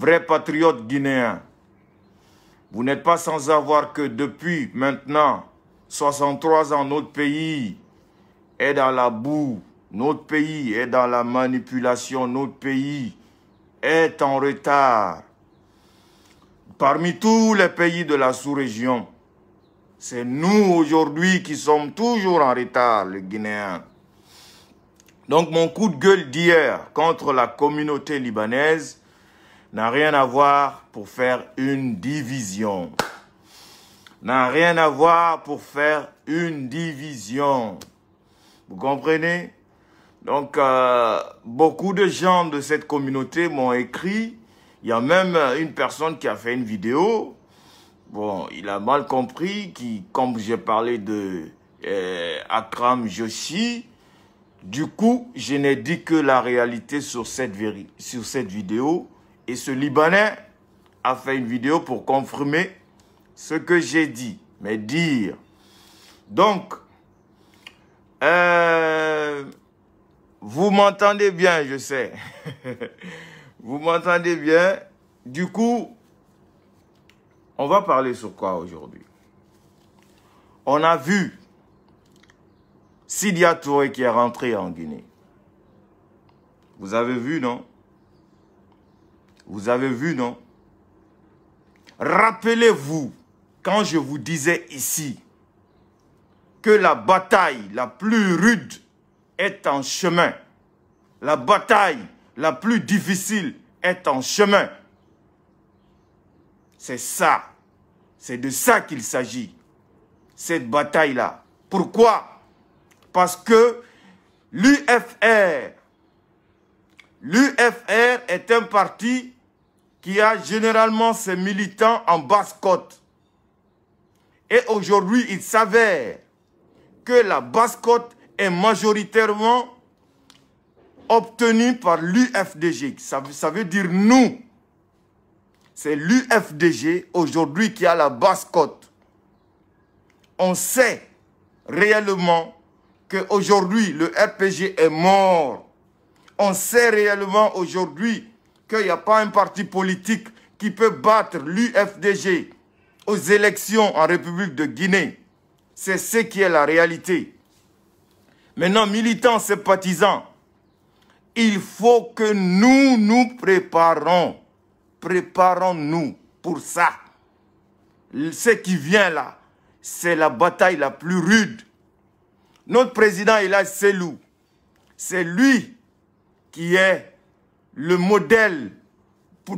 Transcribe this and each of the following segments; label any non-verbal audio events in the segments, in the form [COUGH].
vrai patriote guinéen, vous n'êtes pas sans savoir que depuis maintenant 63 ans, notre pays est dans la boue, notre pays est dans la manipulation, notre pays est en retard. Parmi tous les pays de la sous-région, c'est nous aujourd'hui qui sommes toujours en retard, les Guinéens. Donc mon coup de gueule d'hier contre la communauté libanaise n'a rien à voir pour faire une division. N'a rien à voir pour faire une division. Vous comprenez Donc, euh, beaucoup de gens de cette communauté m'ont écrit. Il y a même euh, une personne qui a fait une vidéo. Bon, il a mal compris, qui, comme j'ai parlé de euh, Akram Joshi, du coup, je n'ai dit que la réalité sur cette, sur cette vidéo. Et ce Libanais a fait une vidéo pour confirmer ce que j'ai dit, mais dire. Donc, euh, vous m'entendez bien, je sais. [LAUGHS] vous m'entendez bien. Du coup, on va parler sur quoi aujourd'hui On a vu Sidia qui est rentré en Guinée. Vous avez vu, non vous avez vu, non Rappelez-vous, quand je vous disais ici que la bataille la plus rude est en chemin. La bataille la plus difficile est en chemin. C'est ça. C'est de ça qu'il s'agit. Cette bataille-là. Pourquoi Parce que l'UFR, l'UFR est un parti qui a généralement ses militants en basse-côte. Et aujourd'hui, il s'avère que la basse-côte est majoritairement obtenue par l'UFDG. Ça, veut dire nous. C'est l'UFDG aujourd'hui qui a la basse-côte. On sait réellement qu'aujourd'hui, le RPG est mort. On sait réellement aujourd'hui qu'il n'y a pas un parti politique qui peut battre l'UFDG aux élections en République de Guinée. C'est ce qui est la réalité. Maintenant, militants, sympathisants, il faut que nous nous préparons. Préparons-nous pour ça. Ce qui vient là, c'est la bataille la plus rude. Notre président, il a Selou. C'est lui qui est le modèle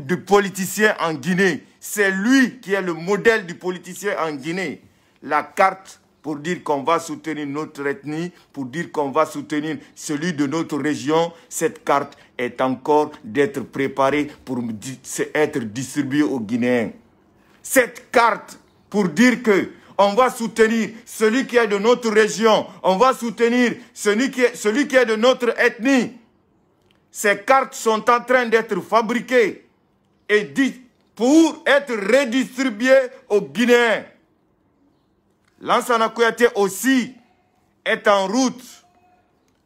du politicien en Guinée. C'est lui qui est le modèle du politicien en Guinée. La carte pour dire qu'on va soutenir notre ethnie, pour dire qu'on va soutenir celui de notre région, cette carte est encore d'être préparée pour être distribuée aux Guinéens. Cette carte pour dire que on va soutenir celui qui est de notre région, on va soutenir celui qui est de notre ethnie, ces cartes sont en train d'être fabriquées et pour être redistribuées aux Guinéens. Lansana aussi est en route.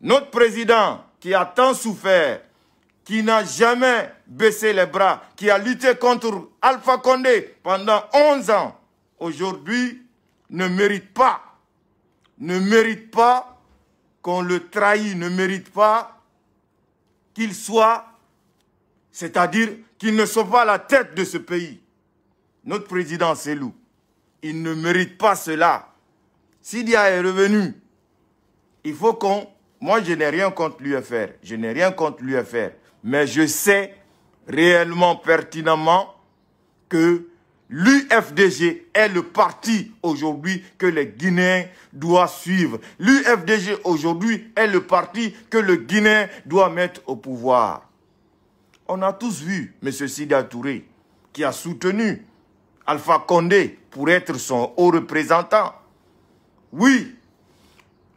Notre président qui a tant souffert, qui n'a jamais baissé les bras, qui a lutté contre Alpha Condé pendant 11 ans, aujourd'hui ne mérite pas, ne mérite pas qu'on le trahit, ne mérite pas qu'il soit, c'est-à-dire qu'ils ne soit pas la tête de ce pays. Notre président Selou, il ne mérite pas cela. Sidia est revenu. Il faut qu'on... Moi, je n'ai rien contre l'UFR. Je n'ai rien contre l'UFR. Mais je sais réellement, pertinemment, que L'UFDG est le parti aujourd'hui que les Guinéens doivent suivre. L'UFDG aujourd'hui est le parti que le Guinéen doit mettre au pouvoir. On a tous vu M. Sida Touré qui a soutenu Alpha Condé pour être son haut représentant. Oui,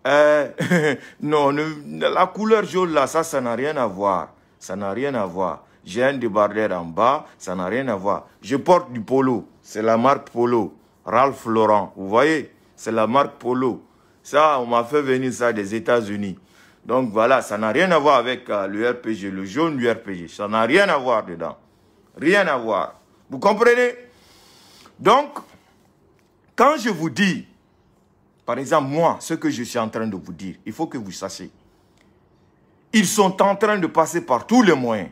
euh, [LAUGHS] non, la couleur jaune là, ça, ça n'a rien à voir. Ça n'a rien à voir. J'ai un débardeur en bas, ça n'a rien à voir. Je porte du polo, c'est la marque Polo. Ralph Lauren, vous voyez, c'est la marque Polo. Ça, on m'a fait venir ça des États-Unis. Donc voilà, ça n'a rien à voir avec euh, le RPG, le jaune du RPG. Ça n'a rien à voir dedans. Rien à voir. Vous comprenez Donc, quand je vous dis, par exemple, moi, ce que je suis en train de vous dire, il faut que vous sachiez. Ils sont en train de passer par tous les moyens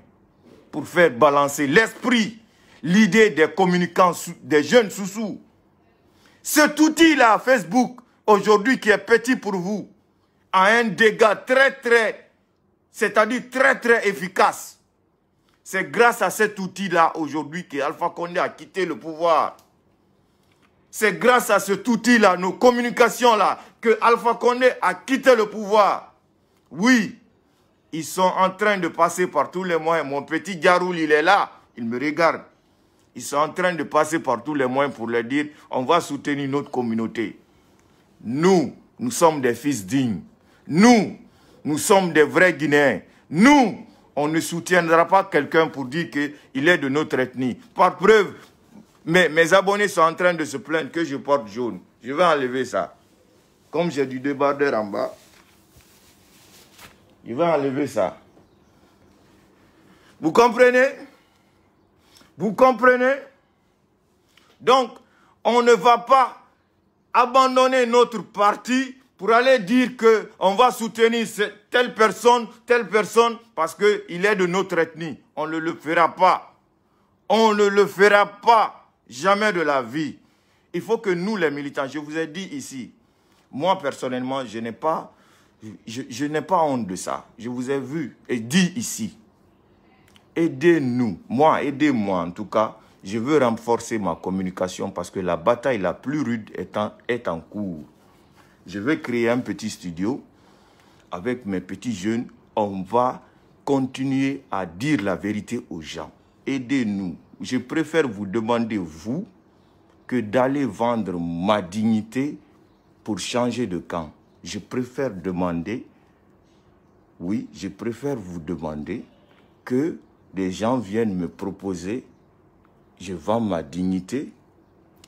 pour faire balancer l'esprit, l'idée des communicants, des jeunes sous-sous. Cet outil-là, Facebook, aujourd'hui qui est petit pour vous, a un dégât très très, c'est-à-dire très très efficace. C'est grâce à cet outil-là aujourd'hui que Alpha Condé a quitté le pouvoir. C'est grâce à cet outil-là, nos communications-là, que Alpha Condé a quitté le pouvoir. Oui, ils sont en train de passer par tous les moyens. Mon petit Garoul, il est là. Il me regarde. Ils sont en train de passer par tous les moyens pour leur dire, on va soutenir notre communauté. Nous, nous sommes des fils dignes. Nous, nous sommes des vrais Guinéens. Nous, on ne soutiendra pas quelqu'un pour dire qu'il est de notre ethnie. Par preuve, mes, mes abonnés sont en train de se plaindre que je porte jaune. Je vais enlever ça. Comme j'ai du débardeur en bas, il va enlever ça. Vous comprenez Vous comprenez Donc, on ne va pas abandonner notre parti pour aller dire qu'on va soutenir telle personne, telle personne, parce qu'il est de notre ethnie. On ne le fera pas. On ne le fera pas. Jamais de la vie. Il faut que nous, les militants, je vous ai dit ici, moi personnellement, je n'ai pas je, n'ai pas honte de ça. Je vous ai vu et dit ici. Aidez-nous, moi, aidez-moi en tout cas. Je veux renforcer ma communication parce que la bataille la plus rude est en, est en cours. Je vais créer un petit studio avec mes petits jeunes. On va continuer à dire la vérité aux gens. Aidez-nous. Je préfère vous demander, vous, que d'aller vendre ma dignité pour changer de camp je préfère demander, oui, je préfère vous demander que des gens viennent me proposer, je vends ma dignité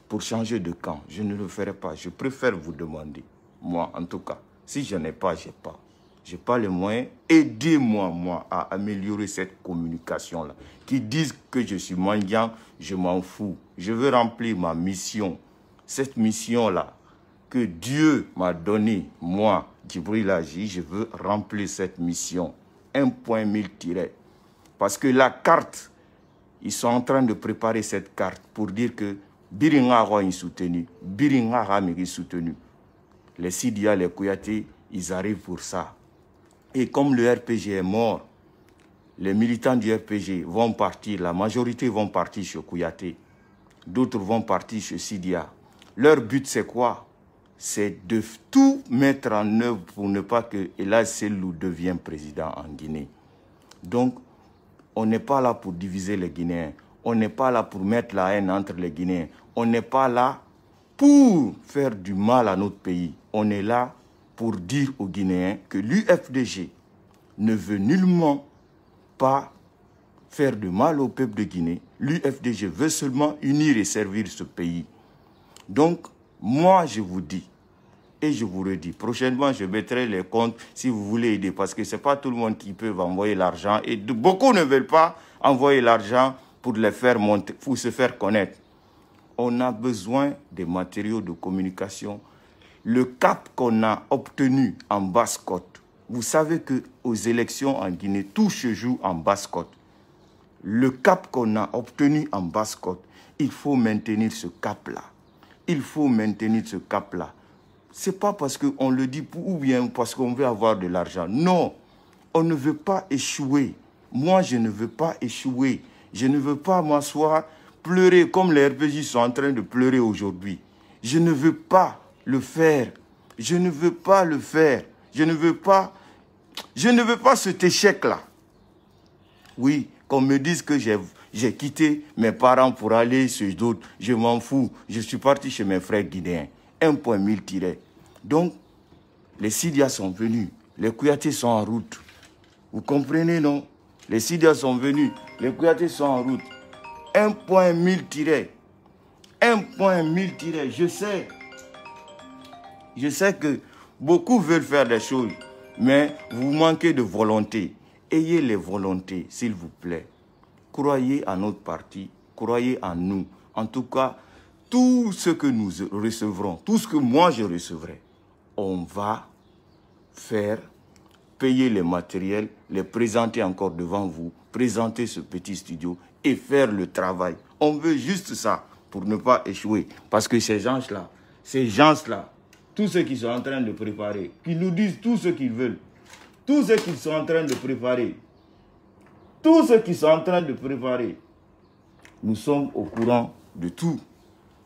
pour changer de camp. Je ne le ferai pas. Je préfère vous demander, moi en tout cas. Si je n'ai pas, je n'ai pas. Je n'ai pas les moyens. Aidez-moi, moi, à améliorer cette communication-là. Qui disent que je suis mendiant, je m'en fous. Je veux remplir ma mission. Cette mission-là, que Dieu m'a donné, moi, Djibril Agi, je veux remplir cette mission. point mille tiret. Parce que la carte, ils sont en train de préparer cette carte pour dire que Biringa est soutenu, Biringa est soutenu. Les Sidia, les Kouyaté, ils arrivent pour ça. Et comme le RPG est mort, les militants du RPG vont partir, la majorité vont partir chez Kouyaté. D'autres vont partir chez Sidia. Leur but, c'est quoi c'est de tout mettre en œuvre pour ne pas que Hélas Selou devienne président en Guinée. Donc, on n'est pas là pour diviser les Guinéens. On n'est pas là pour mettre la haine entre les Guinéens. On n'est pas là pour faire du mal à notre pays. On est là pour dire aux Guinéens que l'UFDG ne veut nullement pas faire du mal au peuple de Guinée. L'UFDG veut seulement unir et servir ce pays. Donc, moi, je vous dis, et je vous redis, prochainement, je mettrai les comptes si vous voulez aider, parce que ce n'est pas tout le monde qui peut envoyer l'argent, et beaucoup ne veulent pas envoyer l'argent pour les faire monter, pour se faire connaître. On a besoin des matériaux de communication. Le cap qu'on a obtenu en basse-côte, vous savez qu'aux élections en Guinée, tout se joue en basse-côte. Le cap qu'on a obtenu en basse-côte, il faut maintenir ce cap-là. Il faut maintenir ce cap-là. Ce n'est pas parce qu'on le dit pour, ou bien parce qu'on veut avoir de l'argent. Non, on ne veut pas échouer. Moi, je ne veux pas échouer. Je ne veux pas m'asseoir, pleurer comme les RPJ sont en train de pleurer aujourd'hui. Je ne veux pas le faire. Je ne veux pas le faire. Je ne veux pas, je ne veux pas cet échec-là. Oui, qu'on me dise que j'ai j'ai quitté mes parents pour aller chez d'autres. Je m'en fous. Je suis parti chez mes frères guinéens. 1.000 tirés. Donc, les Sidias sont venus. Les Kouyatés sont en route. Vous comprenez, non Les Sidias sont venus. Les Kouyatés sont en route. 1.000 tirés. 1.000 tirés. Je sais. Je sais que beaucoup veulent faire des choses, mais vous manquez de volonté. Ayez les volontés, s'il vous plaît croyez à notre parti, croyez en nous. En tout cas, tout ce que nous recevrons, tout ce que moi je recevrai, on va faire, payer les matériels, les présenter encore devant vous, présenter ce petit studio et faire le travail. On veut juste ça pour ne pas échouer. Parce que ces gens-là, ces gens-là, tous ceux qui sont en train de préparer, qui nous disent tout ce qu'ils veulent, tout ce qu'ils sont en train de préparer, tout ce qui sont en train de préparer, nous sommes au courant de tout.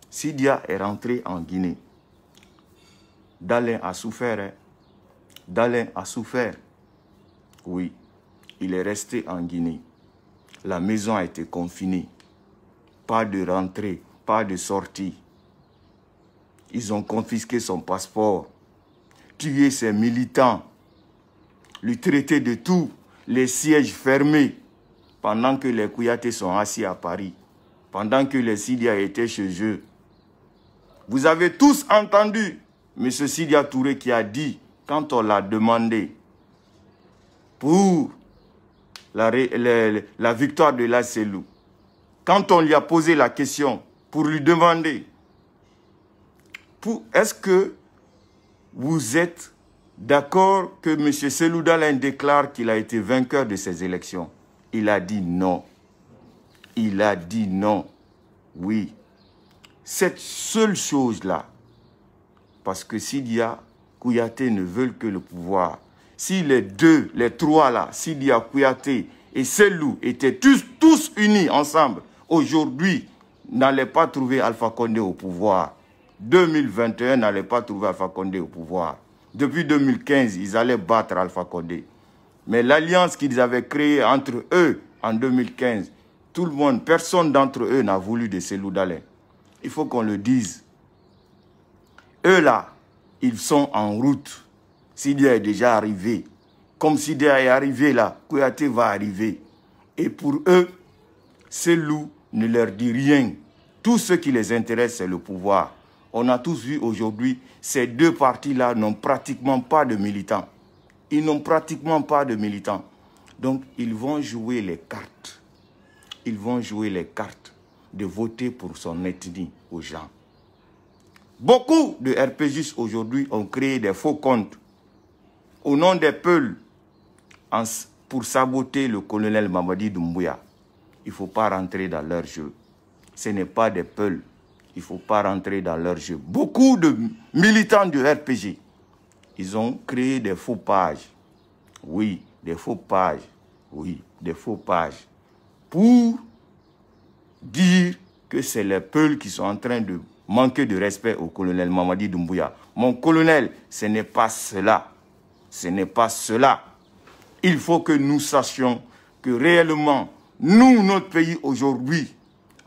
Sidia est rentré en Guinée. Dalin a souffert. Hein? a souffert. Oui, il est resté en Guinée. La maison a été confinée. Pas de rentrée, pas de sortie. Ils ont confisqué son passeport, tué ses militants, lui traité de tout, les sièges fermés pendant que les Kouyaté sont assis à Paris, pendant que les Sidia étaient chez eux. Vous avez tous entendu M. Sidia Touré qui a dit, quand on l'a demandé pour la, victoire de la CELU, quand on lui a posé la question pour lui demander, est-ce que vous êtes d'accord que M. Dalin déclare qu'il a été vainqueur de ces élections il a dit non. Il a dit non. Oui. Cette seule chose-là, parce que Sidia Kouyaté ne veulent que le pouvoir, si les deux, les trois là, Sidia Kouyaté et Selou étaient tous, tous unis ensemble, aujourd'hui, n'allaient pas trouver Alpha Condé au pouvoir. 2021 n'allait pas trouver Alpha Condé au pouvoir. Depuis 2015, ils allaient battre Alpha Condé. Mais l'alliance qu'ils avaient créée entre eux en 2015, tout le monde, personne d'entre eux n'a voulu de ces loups d'aller. Il faut qu'on le dise. Eux là, ils sont en route. Sidia est déjà arrivé. Comme Sidia est arrivé là, Kouyaté va arriver. Et pour eux, ces loups ne leur dit rien. Tout ce qui les intéresse, c'est le pouvoir. On a tous vu aujourd'hui, ces deux partis-là n'ont pratiquement pas de militants. Ils n'ont pratiquement pas de militants. Donc, ils vont jouer les cartes. Ils vont jouer les cartes de voter pour son ethnie aux gens. Beaucoup de RPGs aujourd'hui ont créé des faux comptes au nom des peuls pour saboter le colonel Mamadi Doumbouya. Il ne faut pas rentrer dans leur jeu. Ce n'est pas des peuls. Il ne faut pas rentrer dans leur jeu. Beaucoup de militants du RPG ils ont créé des faux pages. Oui, des faux pages. Oui, des faux pages. Pour dire que c'est les peuls qui sont en train de manquer de respect au colonel Mamadi Doumbouya. Mon colonel, ce n'est pas cela. Ce n'est pas cela. Il faut que nous sachions que réellement, nous, notre pays aujourd'hui,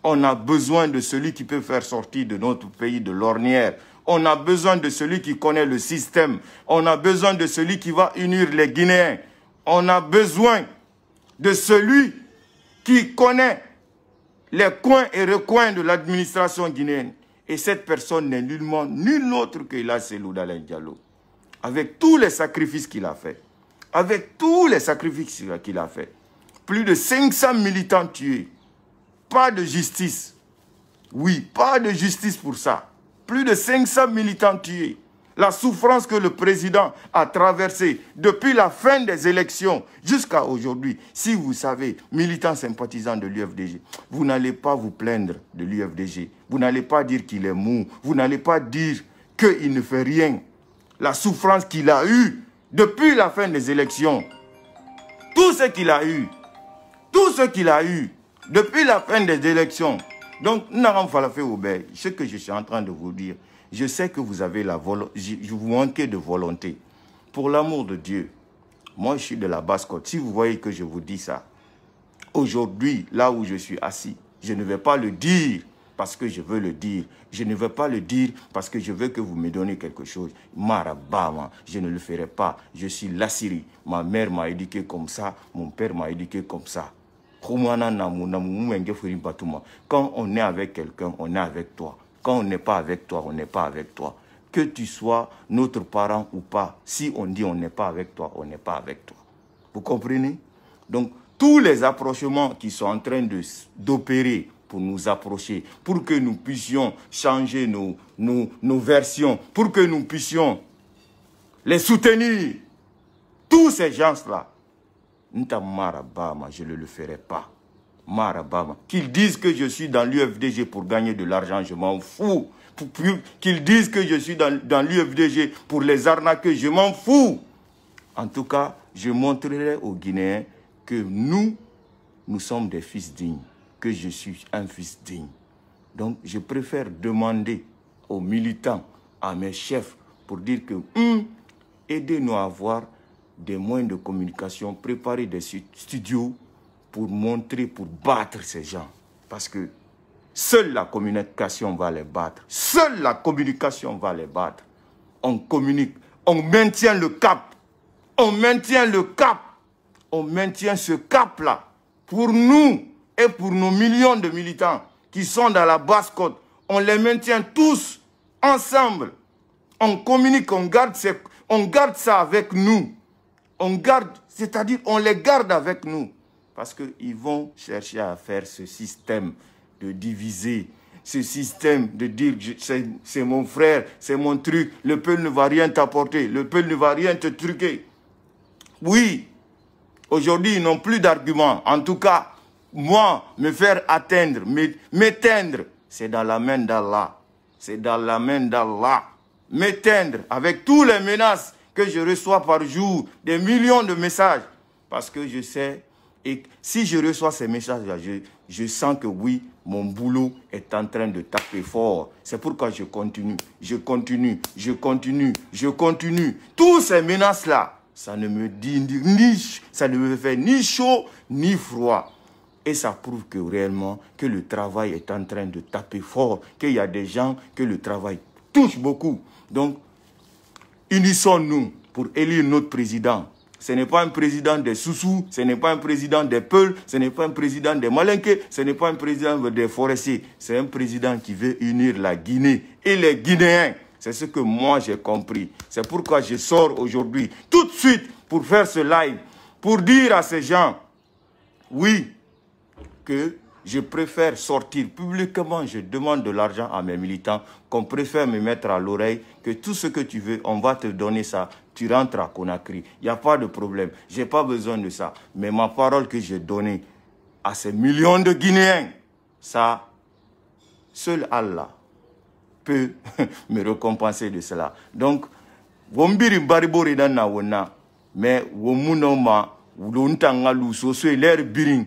on a besoin de celui qui peut faire sortir de notre pays de l'ornière on a besoin de celui qui connaît le système. On a besoin de celui qui va unir les Guinéens. On a besoin de celui qui connaît les coins et recoins de l'administration guinéenne. Et cette personne n'est nullement nul autre que là, c'est Diallo. Avec tous les sacrifices qu'il a fait. Avec tous les sacrifices qu'il a fait. Plus de 500 militants tués. Pas de justice. Oui, pas de justice pour ça plus de 500 militants tués, la souffrance que le président a traversée depuis la fin des élections jusqu'à aujourd'hui, si vous savez, militants sympathisants de l'UFDG, vous n'allez pas vous plaindre de l'UFDG, vous n'allez pas dire qu'il est mou, vous n'allez pas dire qu'il ne fait rien. La souffrance qu'il a eue depuis la fin des élections, tout ce qu'il a eu, tout ce qu'il a eu depuis la fin des élections, donc, ce que je suis en train de vous dire, je sais que vous avez la je vous manquez de volonté. Pour l'amour de Dieu, moi je suis de la basse côte. Si vous voyez que je vous dis ça, aujourd'hui, là où je suis assis, je ne vais pas le dire parce que je veux le dire. Je ne vais pas le dire parce que je veux que vous me donniez quelque chose. Marabama, je ne le ferai pas. Je suis l'Assyrie. Ma mère m'a éduqué comme ça, mon père m'a éduqué comme ça. Quand on est avec quelqu'un, on est avec toi. Quand on n'est pas avec toi, on n'est pas avec toi. Que tu sois notre parent ou pas, si on dit on n'est pas avec toi, on n'est pas avec toi. Vous comprenez Donc, tous les approchements qui sont en train d'opérer pour nous approcher, pour que nous puissions changer nos, nos versions, pour que nous puissions les soutenir, tous ces gens-là, Marabama, je ne le ferai pas. Marabama. Qu'ils disent que je suis dans l'UFDG pour gagner de l'argent, je m'en fous. Qu'ils disent que je suis dans, l'UFDG pour les arnaques, je m'en fous. En tout cas, je montrerai aux Guinéens que nous, nous sommes des fils dignes, que je suis un fils digne. Donc, je préfère demander aux militants, à mes chefs, pour dire que hum, aidez-nous à avoir des moyens de communication, préparer des studios pour montrer, pour battre ces gens. Parce que seule la communication va les battre. Seule la communication va les battre. On communique, on maintient le cap. On maintient le cap. On maintient ce cap-là pour nous et pour nos millions de militants qui sont dans la basse côte. On les maintient tous ensemble. On communique, on garde, on garde ça avec nous on garde, c'est-à-dire on les garde avec nous. Parce qu'ils vont chercher à faire ce système de diviser, ce système de dire c'est mon frère, c'est mon truc, le peuple ne va rien t'apporter, le peuple ne va rien te truquer. Oui, aujourd'hui ils n'ont plus d'arguments. En tout cas, moi, me faire atteindre, m'éteindre, c'est dans la main d'Allah. C'est dans la main d'Allah. M'éteindre avec toutes les menaces que je reçois par jour des millions de messages. Parce que je sais, et si je reçois ces messages-là, je, sens que oui, mon boulot est en train de taper fort. C'est pourquoi je continue, je continue, je continue, je continue. Toutes ces menaces-là, ça ne me dit ni, ça ne me fait ni chaud ni froid. Et ça prouve que réellement, que le travail est en train de taper fort, qu'il y a des gens que le travail touche beaucoup. Donc, Unissons-nous pour élire notre président. Ce n'est pas un président des Soussous, ce n'est pas un président des Peuls, ce n'est pas un président des Malinqués, ce n'est pas un président des Forestiers. C'est un président qui veut unir la Guinée et les Guinéens. C'est ce que moi j'ai compris. C'est pourquoi je sors aujourd'hui, tout de suite, pour faire ce live, pour dire à ces gens, oui, que je préfère sortir publiquement, je demande de l'argent à mes militants, qu'on préfère me mettre à l'oreille que tout ce que tu veux, on va te donner ça, tu rentres à Conakry. Il n'y a pas de problème, je n'ai pas besoin de ça. Mais ma parole que j'ai donnée à ces millions de Guinéens, ça, seul Allah peut [LAUGHS] me récompenser de cela. Donc, Wombiri Baribori Dana Wona, mais Womunoma, Luso, biring.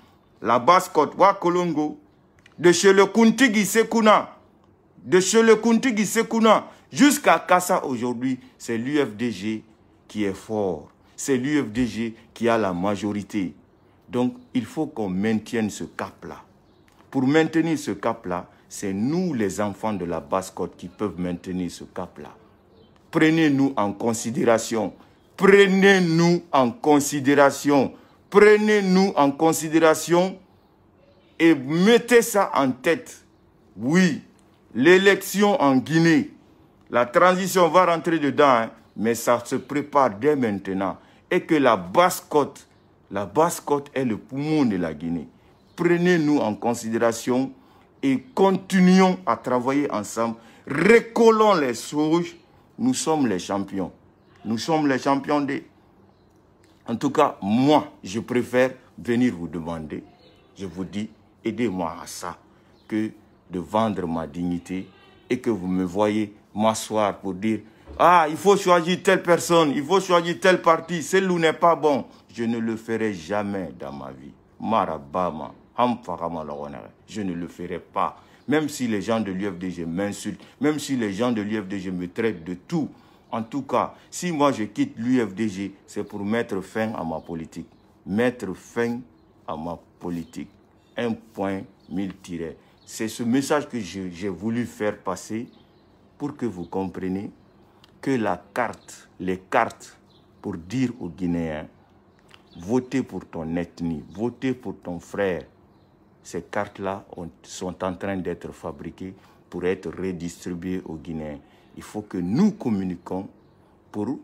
la basse-côte, Wakolongo, de chez le Kunti Sekuna. de chez le Kunti Sekuna. jusqu'à Kassa aujourd'hui, c'est l'UFDG qui est fort. C'est l'UFDG qui a la majorité. Donc, il faut qu'on maintienne ce cap-là. Pour maintenir ce cap-là, c'est nous, les enfants de la basse-côte, qui peuvent maintenir ce cap-là. Prenez-nous en considération. Prenez-nous en considération. Prenez-nous en considération et mettez ça en tête. Oui, l'élection en Guinée, la transition va rentrer dedans, hein, mais ça se prépare dès maintenant. Et que la basse-côte, la basse-côte est le poumon de la Guinée. Prenez-nous en considération et continuons à travailler ensemble. Recollons les sourges, Nous sommes les champions. Nous sommes les champions des en tout cas, moi, je préfère venir vous demander, je vous dis, aidez-moi à ça, que de vendre ma dignité et que vous me voyez m'asseoir pour dire, ah, il faut choisir telle personne, il faut choisir tel parti, là n'est pas bon. Je ne le ferai jamais dans ma vie. Marabama, je ne le ferai pas. Même si les gens de l'UFDG m'insultent, même si les gens de l'UFDG me traitent de tout, en tout cas, si moi je quitte l'UFDG, c'est pour mettre fin à ma politique. Mettre fin à ma politique. Un point, mille tirets. C'est ce message que j'ai voulu faire passer pour que vous compreniez que la carte, les cartes pour dire aux Guinéens, votez pour ton ethnie, votez pour ton frère. Ces cartes-là sont en train d'être fabriquées pour être redistribuées aux Guinéens il faut que nous communiquions pour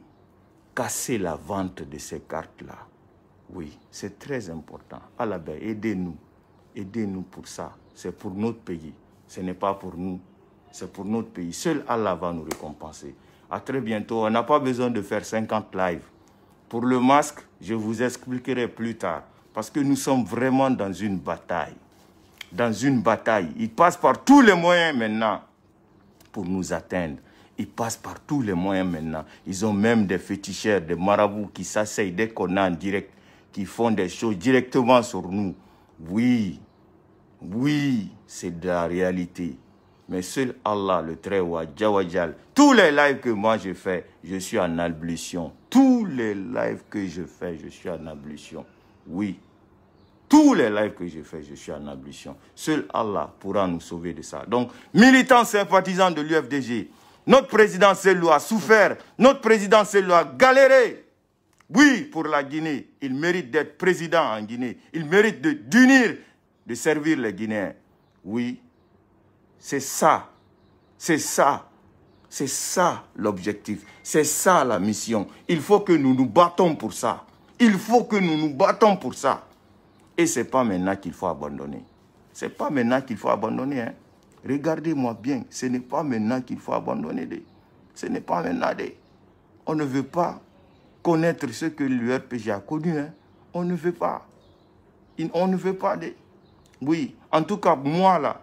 casser la vente de ces cartes-là. Oui, c'est très important. Alabé, aidez-nous. Aidez-nous pour ça. C'est pour notre pays. Ce n'est pas pour nous. C'est pour notre pays. Seul Allah va nous récompenser. À très bientôt. On n'a pas besoin de faire 50 lives. Pour le masque, je vous expliquerai plus tard. Parce que nous sommes vraiment dans une bataille. Dans une bataille. Il passe par tous les moyens maintenant pour nous atteindre. Ils passent par tous les moyens maintenant. Ils ont même des féticheurs, des marabouts qui s'asseyent des qu'on est en direct, qui font des choses directement sur nous. Oui, oui, c'est de la réalité. Mais seul Allah, le Très-Haut, Jawajal, tous les lives que moi je fais, je suis en ablution. Tous les lives que je fais, je suis en ablution. Oui, tous les lives que je fais, je suis en ablution. Seul Allah pourra nous sauver de ça. Donc, militants sympathisants de l'UFDG, notre président Selou a souffert. Notre président Selou a galéré. Oui, pour la Guinée, il mérite d'être président en Guinée. Il mérite d'unir, de, servir les Guinéens. Oui, c'est ça. C'est ça. C'est ça l'objectif. C'est ça la mission. Il faut que nous nous battons pour ça. Il faut que nous nous battons pour ça. Et ce n'est pas maintenant qu'il faut abandonner. Ce n'est pas maintenant qu'il faut abandonner. Hein. Regardez-moi bien, ce n'est pas maintenant qu'il faut abandonner. ce n'est pas maintenant. on ne veut pas connaître ce que l'URPG a connu. Hein. On ne veut pas. On ne veut pas. De, oui, en tout cas, moi là,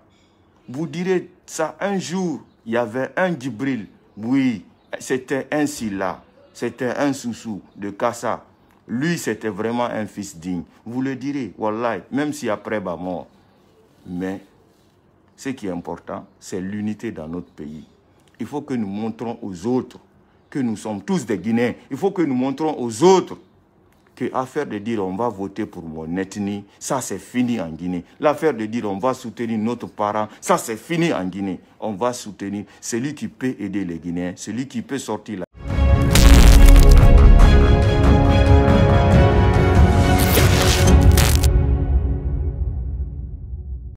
vous direz ça un jour, il y avait un Djibril. Oui, c'était un là c'était un Soussou de Kassa. Lui, c'était vraiment un fils digne. Vous le direz, Wallah. même si après bah, mort. Mais ce qui est important, c'est l'unité dans notre pays. Il faut que nous montrons aux autres que nous sommes tous des Guinéens. Il faut que nous montrons aux autres que affaire de dire on va voter pour mon ethnie, ça c'est fini en Guinée. L'affaire de dire on va soutenir notre parent, ça c'est fini en Guinée. On va soutenir celui qui peut aider les Guinéens, celui qui peut sortir la